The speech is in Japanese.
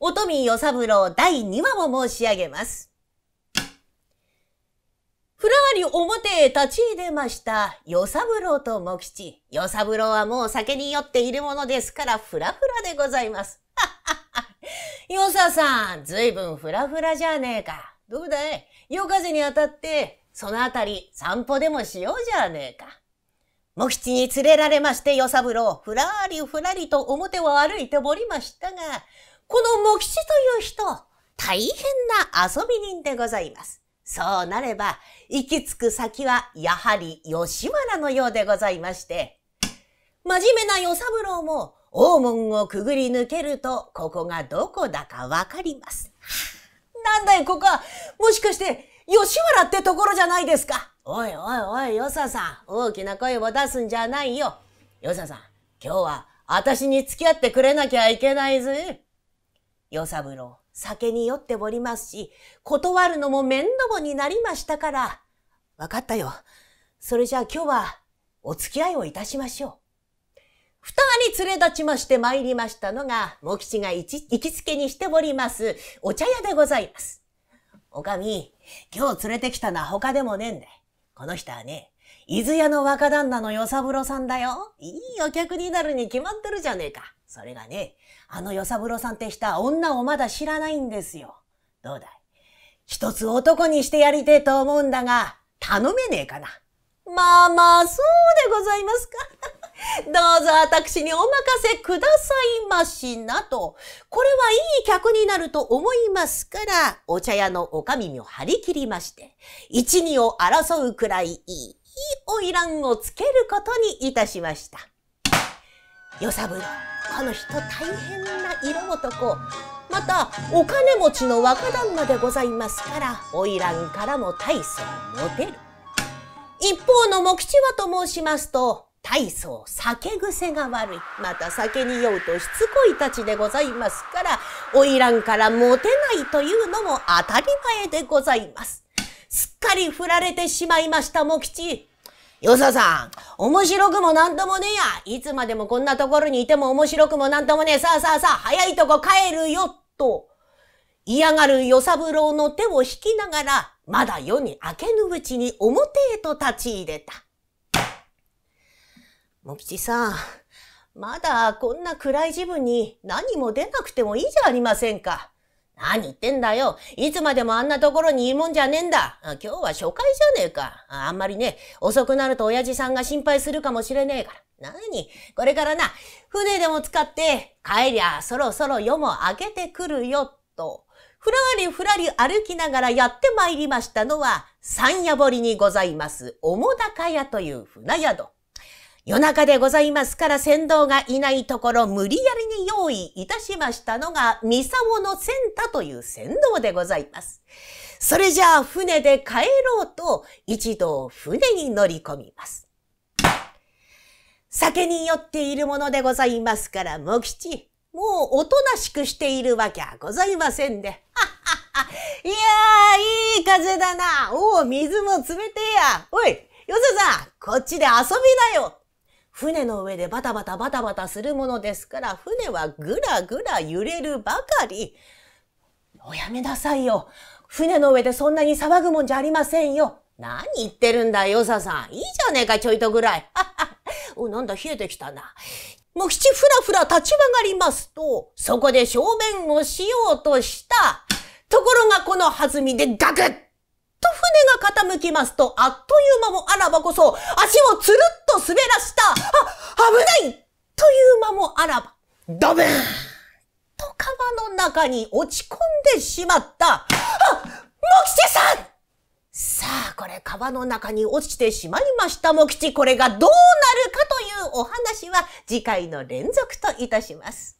乙見与三郎第2話を申し上げます。ふらわり表へ立ち入れました与三郎と茂吉。与三郎はもう酒に酔っているものですからふらふらでございます。与佐さん、ずいぶんふらふらじゃねえか。どうだい夜風に当たって、そのあたり散歩でもしようじゃねえか。茂吉に連れられまして与三郎、ふらりふらりと表を歩いておりましたが、この茂吉という人、大変な遊び人でございます。そうなれば、行き着く先はやはり吉原のようでございまして、真面目な与三郎も大門をくぐり抜けると、ここがどこだかわかります。なんだよ、ここは。もしかして、吉原ってところじゃないですか。おいおいおい、よささん。大きな声を出すんじゃないよ。よささん、今日は私に付き合ってくれなきゃいけないぜ。与三郎、酒に酔っておりますし、断るのも面倒になりましたから。わかったよ。それじゃあ今日はお付き合いをいたしましょう。二人連れ立ちまして参りましたのが、茂吉が行きつけにしております、お茶屋でございます。おかみ、今日連れてきたのは他でもねえんだ。この人はね、伊豆屋の若旦那の与三郎さんだよ。いいお客になるに決まってるじゃねえか。それがね、あの与三郎さんって人は女をまだ知らないんですよ。どうだい一つ男にしてやりてえと思うんだが、頼めねえかな。まあまあ、そうでございますか。どうぞ私にお任せくださいましなと。これはいい客になると思いますから、お茶屋のおかみみを張り切りまして、一二を争うくらいいいいい花魁をつけることにいたしました与三郎この人大変な色男またお金持ちの若旦那でございますから花魁からも大層モテる一方の茂吉はと申しますと大層酒癖が悪い。また酒に酔うとしつこいたちでございますから、花魁からモテないというのも当たり前でございます。すっかり振られてしまいました、茂吉。よささん、面白くもなんともねえや。いつまでもこんなところにいても面白くもなんともねえ。さあさあさあ、早いとこ帰るよ、と。嫌がる与ろ郎の手を引きながら、まだ夜に明けぬうちに表へと立ち入れた。もきちさん、まだこんな暗い時分に何も出なくてもいいじゃありませんか。何言ってんだよ。いつまでもあんなところにいるもんじゃねえんだ。今日は初回じゃねえか。あんまりね、遅くなると親父さんが心配するかもしれねえから。何これからな、船でも使って帰りゃそろそろ夜も明けてくるよ、と。ふらりふらり歩きながらやって参りましたのは、三夜堀にございます、おもだか屋という船宿。夜中でございますから船頭がいないところ無理やりに用意いたしましたのが三沢のセンタという船頭でございます。それじゃあ船で帰ろうと一度船に乗り込みます。酒に酔っているものでございますから無吉、もうおとなしくしているわけはございませんで、いやー、いい風だな。おお、水も冷てえや。おい、よせさん、こっちで遊びなよ。船の上でバタバタバタバタするものですから、船はぐらぐら揺れるばかり。おやめなさいよ。船の上でそんなに騒ぐもんじゃありませんよ。何言ってるんだよ、ささん。いいじゃねえか、ちょいとぐらい。お、なんだ、冷えてきたな。もう、七ふらふら立ち上がりますと、そこで正面をしようとした。ところがこの弾みでガクッと船が傾きますと、あっという間もあらばこそ、足をつるっと滑らした、あ、危ないという間もあらば、ダブーンと川の中に落ち込んでしまった、あ、モキチさんさあ、これ川の中に落ちてしまいましたモキチ。これがどうなるかというお話は次回の連続といたします。